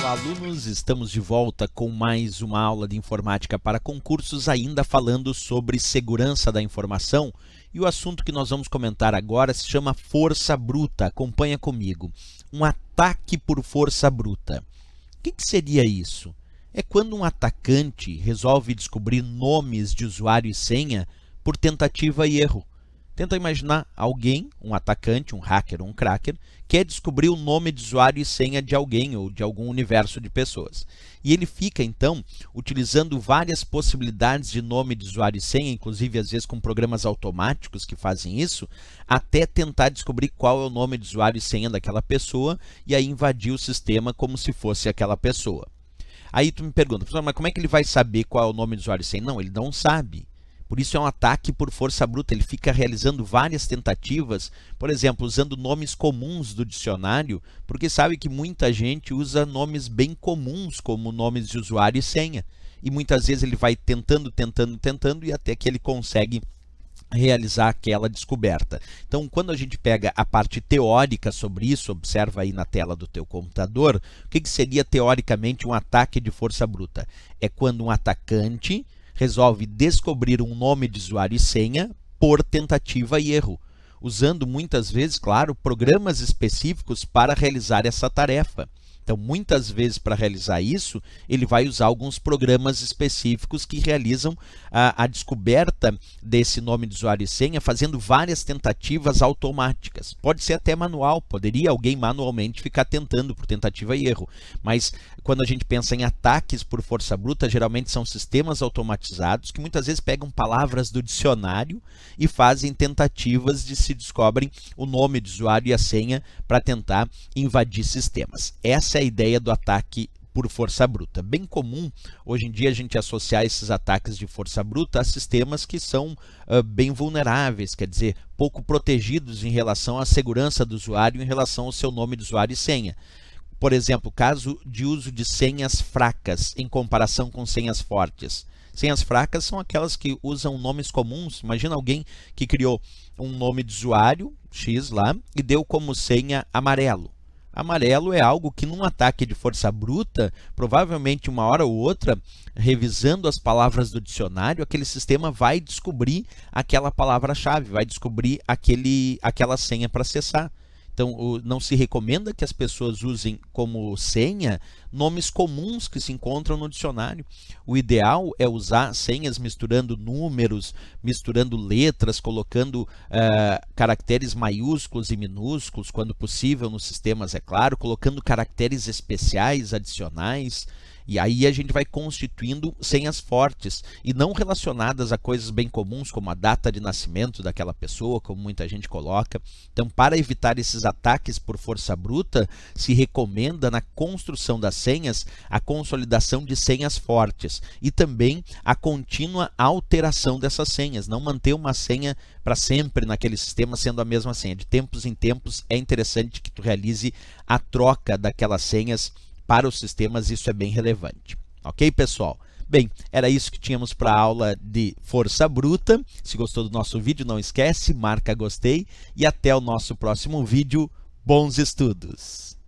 Olá, alunos! Estamos de volta com mais uma aula de informática para concursos, ainda falando sobre segurança da informação. E o assunto que nós vamos comentar agora se chama força bruta. Acompanha comigo. Um ataque por força bruta. O que, que seria isso? É quando um atacante resolve descobrir nomes de usuário e senha por tentativa e erro. Tenta imaginar alguém, um atacante, um hacker, um cracker, quer é descobrir o nome de usuário e senha de alguém ou de algum universo de pessoas. E ele fica, então, utilizando várias possibilidades de nome de usuário e senha, inclusive às vezes com programas automáticos que fazem isso, até tentar descobrir qual é o nome de usuário e senha daquela pessoa e aí invadir o sistema como se fosse aquela pessoa. Aí tu me pergunta, mas como é que ele vai saber qual é o nome do usuário e senha? Não, ele não sabe. Por isso é um ataque por força bruta. Ele fica realizando várias tentativas, por exemplo, usando nomes comuns do dicionário, porque sabe que muita gente usa nomes bem comuns, como nomes de usuário e senha. E muitas vezes ele vai tentando, tentando, tentando e até que ele consegue realizar aquela descoberta. Então, quando a gente pega a parte teórica sobre isso, observa aí na tela do teu computador, o que, que seria teoricamente um ataque de força bruta? É quando um atacante resolve descobrir um nome de usuário e senha por tentativa e erro, usando muitas vezes, claro, programas específicos para realizar essa tarefa. Então, muitas vezes, para realizar isso, ele vai usar alguns programas específicos que realizam a, a, descoberta desse nome de usuário e senha, fazendo várias tentativas automáticas. Pode ser até manual, poderia alguém manualmente ficar tentando por tentativa e erro. Mas quando a gente pensa em ataques por força bruta, geralmente são sistemas automatizados que muitas vezes pegam palavras do dicionário e fazem tentativas de se descobrem o nome de usuário e a senha para tentar invadir sistemas. Essa essa é a ideia do ataque por força bruta. Bem comum hoje em dia a gente associar esses ataques de força bruta a sistemas que são uh, bem vulneráveis, quer dizer, pouco protegidos em relação à segurança do usuário, em relação ao seu nome de usuário e senha. Por exemplo, caso de uso de senhas fracas em comparação com senhas fortes. Senhas fracas são aquelas que usam nomes comuns. Imagina alguém que criou um nome de usuário, X lá, e deu como senha amarelo Amarelo é algo que, num ataque de força bruta, provavelmente uma hora ou outra, revisando as palavras do dicionário, aquele sistema vai descobrir aquela palavra-chave, vai descobrir aquele, aquela senha para acessar. Então, não se recomenda que as pessoas usem como senha nomes comuns que se encontram no dicionário. O ideal é usar senhas misturando números, misturando letras, colocando uh, caracteres maiúsculos e minúsculos, quando possível, nos sistemas, é claro, colocando caracteres especiais, adicionais. E aí a gente vai constituindo senhas fortes e não relacionadas a coisas bem comuns, como a data de nascimento daquela pessoa, como muita gente coloca. Então, para evitar esses ataques por força bruta, se recomenda na construção das senhas a consolidação de senhas fortes e também a contínua alteração dessas senhas, não manter uma senha para sempre naquele sistema sendo a mesma senha. De tempos em tempos é interessante que tu realize a troca daquelas senhas para os sistemas isso é bem relevante. Ok, pessoal? Bem, era isso que tínhamos para a aula de força bruta. Se gostou do nosso vídeo, não esquece, marca gostei e até o nosso próximo vídeo. Bons estudos!